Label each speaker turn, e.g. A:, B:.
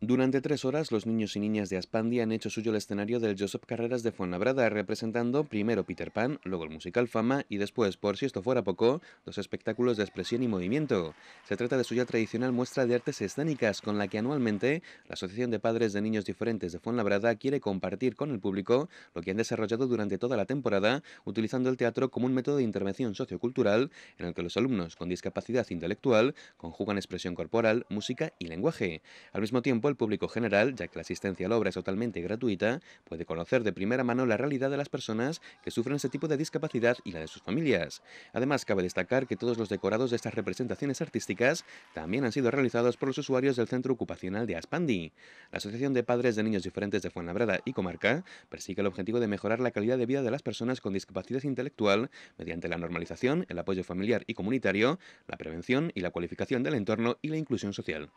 A: Durante tres horas, los niños y niñas de Aspandi han hecho suyo el escenario del Joseph Carreras de Fuenlabrada, representando primero Peter Pan, luego el musical Fama y después, por si esto fuera poco, dos espectáculos de expresión y movimiento. Se trata de suya tradicional muestra de artes escénicas, con la que anualmente la Asociación de Padres de Niños Diferentes de Fuenlabrada quiere compartir con el público lo que han desarrollado durante toda la temporada, utilizando el teatro como un método de intervención sociocultural en el que los alumnos con discapacidad intelectual conjugan expresión corporal, música y lenguaje. Al mismo tiempo, el público general, ya que la asistencia a la obra es totalmente gratuita, puede conocer de primera mano la realidad de las personas que sufren ese tipo de discapacidad y la de sus familias. Además, cabe destacar que todos los decorados de estas representaciones artísticas también han sido realizados por los usuarios del Centro Ocupacional de Aspandi. La Asociación de Padres de Niños Diferentes de Fuenlabrada y Comarca persigue el objetivo de mejorar la calidad de vida de las personas con discapacidad intelectual mediante la normalización, el apoyo familiar y comunitario, la prevención y la cualificación del entorno y la inclusión social.